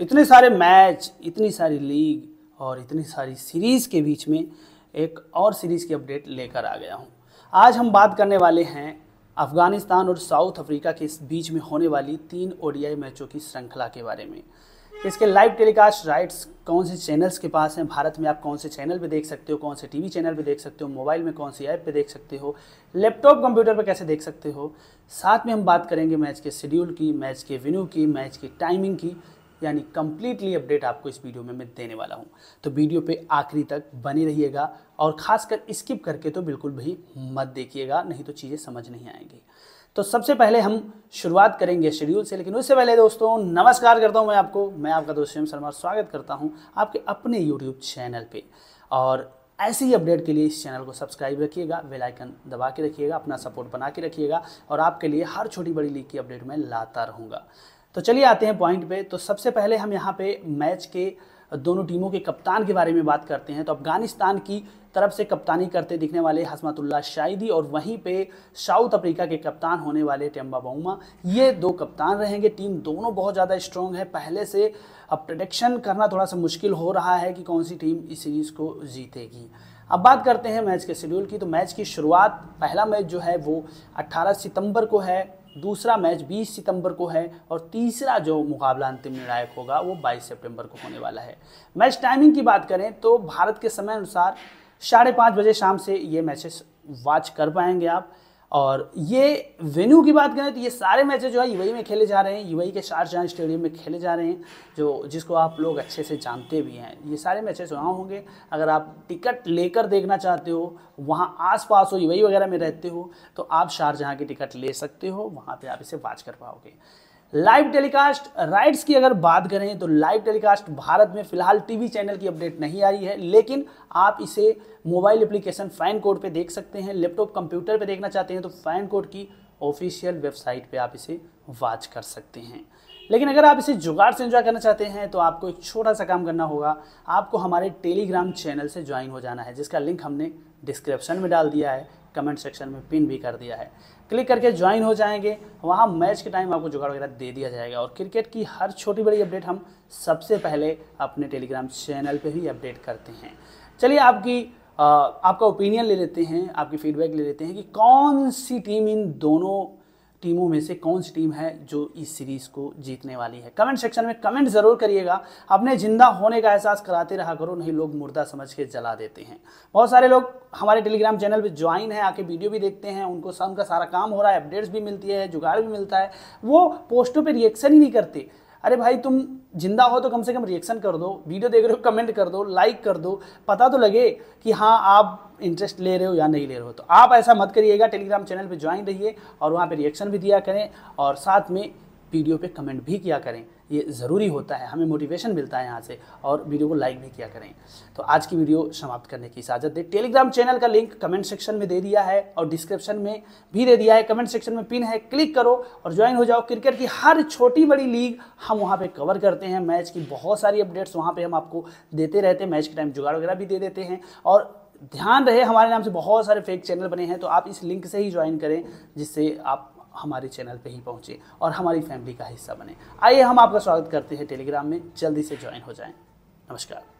इतने सारे मैच इतनी सारी लीग और इतनी सारी सीरीज़ के बीच में एक और सीरीज़ की अपडेट लेकर आ गया हूँ आज हम बात करने वाले हैं अफगानिस्तान और साउथ अफ्रीका के बीच में होने वाली तीन ओडीआई मैचों की श्रृंखला के बारे में इसके लाइव टेलीकास्ट राइट्स कौन से चैनल्स के पास हैं भारत में आप कौन से चैनल पे देख सकते हो कौन से टीवी चैनल पे देख सकते हो मोबाइल में कौन सी ऐप पे देख सकते हो लैपटॉप कंप्यूटर पे कैसे देख सकते हो साथ में हम बात करेंगे मैच के शेड्यूल की मैच के वेन्यू की मैच की टाइमिंग की यानी कम्प्लीटली अपडेट आपको इस वीडियो में मैं देने वाला हूँ तो वीडियो पे आखिरी तक बने रहिएगा और ख़ासकर स्किप करके तो बिल्कुल भी मत देखिएगा नहीं तो चीज़ें समझ नहीं आएंगी तो सबसे पहले हम शुरुआत करेंगे शेड्यूल से लेकिन उससे पहले दोस्तों नमस्कार करता हूँ मैं आपको मैं आपका दोस्त श्याम शर्मा स्वागत करता हूँ आपके अपने यूट्यूब चैनल पर और ऐसे ही अपडेट के लिए इस चैनल को सब्सक्राइब रखिएगा बेल आइकन दबा के रखिएगा अपना सपोर्ट बना के रखिएगा और आपके लिए हर छोटी बड़ी लीग की अपडेट मैं लाता रहूँगा तो चलिए आते हैं पॉइंट पे तो सबसे पहले हम यहाँ पे मैच के दोनों टीमों के कप्तान के बारे में बात करते हैं तो अफगानिस्तान की तरफ से कप्तानी करते दिखने वाले हसमतुल्ला शाहिदी और वहीं पे साउथ अफ्रीका के कप्तान होने वाले टेम्बा बउमा ये दो कप्तान रहेंगे टीम दोनों बहुत ज़्यादा स्ट्रॉन्ग है पहले से अब प्रडिक्शन करना थोड़ा सा मुश्किल हो रहा है कि कौन सी टीम इस सीरीज़ को जीतेगी अब बात करते हैं मैच के शेड्यूल की तो मैच की शुरुआत पहला मैच जो है वो 18 सितंबर को है दूसरा मैच 20 सितंबर को है और तीसरा जो मुकाबला अंतिम निर्णायक होगा वो 22 सितंबर को होने वाला है मैच टाइमिंग की बात करें तो भारत के समय अनुसार साढ़े पाँच बजे शाम से ये मैचेस वॉच कर पाएंगे आप और ये वेन्यू की बात करें तो ये सारे मैच जो है यूएई e में खेले जा रहे हैं यूएई e के शारजहाँ स्टेडियम में खेले जा रहे हैं जो जिसको आप लोग अच्छे से जानते भी हैं ये सारे मैचेस वहाँ होंगे अगर आप टिकट लेकर देखना चाहते हो वहाँ आसपास हो यूएई e वगैरह में रहते हो तो आप शारजहाँ की टिकट ले सकते हो वहाँ पर आप इसे वाच कर पाओगे लाइव टेलीकास्ट राइट्स की अगर बात करें तो लाइव टेलीकास्ट भारत में फिलहाल टीवी चैनल की अपडेट नहीं आ रही है लेकिन आप इसे मोबाइल एप्लीकेशन फैन कोड पे देख सकते हैं लैपटॉप कंप्यूटर पे देखना चाहते हैं तो फैन कोड की ऑफिशियल वेबसाइट पे आप इसे वॉच कर सकते हैं लेकिन अगर आप इसे जुगाड़ से इन्जॉय करना चाहते हैं तो आपको एक छोटा सा काम करना होगा आपको हमारे टेलीग्राम चैनल से ज्वाइन हो जाना है जिसका लिंक हमने डिस्क्रिप्शन में डाल दिया है कमेंट सेक्शन में पिन भी कर दिया है क्लिक करके ज्वाइन हो जाएंगे वहाँ मैच के टाइम आपको जुगाड़ वगैरह दे दिया जाएगा और क्रिकेट की हर छोटी बड़ी अपडेट हम सबसे पहले अपने टेलीग्राम चैनल पर ही अपडेट करते हैं चलिए आपकी आपका ओपिनियन ले लेते हैं आपकी फीडबैक ले लेते हैं कि कौन सी टीम इन दोनों टीमों में से कौन सी टीम है जो इस सीरीज़ को जीतने वाली है कमेंट सेक्शन में कमेंट ज़रूर करिएगा अपने ज़िंदा होने का एहसास कराते रहा करो नहीं लोग मुर्दा समझ के जला देते हैं बहुत सारे लोग हमारे टेलीग्राम चैनल पर ज्वाइन है आके वीडियो भी देखते हैं उनको शाम का सारा काम हो रहा है अपडेट्स भी मिलती है जुगाड़ भी मिलता है वो पोस्टों पर रिएक्शन ही नहीं करते अरे भाई तुम जिंदा हो तो कम से कम रिएक्शन कर दो वीडियो देख रहे हो कमेंट कर दो लाइक कर दो पता तो लगे कि हाँ आप इंटरेस्ट ले रहे हो या नहीं ले रहे हो तो आप ऐसा मत करिएगा टेलीग्राम चैनल पे ज्वाइन रहिए और वहाँ पे रिएक्शन भी दिया करें और साथ में वीडियो पे कमेंट भी किया करें ये ज़रूरी होता है हमें मोटिवेशन मिलता है यहाँ से और वीडियो को लाइक भी किया करें तो आज की वीडियो समाप्त करने की इजाज़त दे टेलीग्राम चैनल का लिंक कमेंट सेक्शन में दे दिया है और डिस्क्रिप्शन में भी दे दिया है कमेंट सेक्शन में पिन है क्लिक करो और ज्वाइन हो जाओ क्रिकेट की हर छोटी बड़ी लीग हम वहाँ पर कवर करते हैं मैच की बहुत सारी अपडेट्स वहाँ पर हम आपको देते रहते हैं मैच के टाइम जुगाड़ वगैरह भी दे देते हैं और ध्यान रहे हमारे नाम से बहुत सारे फेक चैनल बने हैं तो आप इस लिंक से ही ज्वाइन करें जिससे आप हमारे चैनल पे ही पहुंचे और हमारी फैमिली का हिस्सा बने आइए हम आपका स्वागत करते हैं टेलीग्राम में जल्दी से ज्वाइन हो जाएं नमस्कार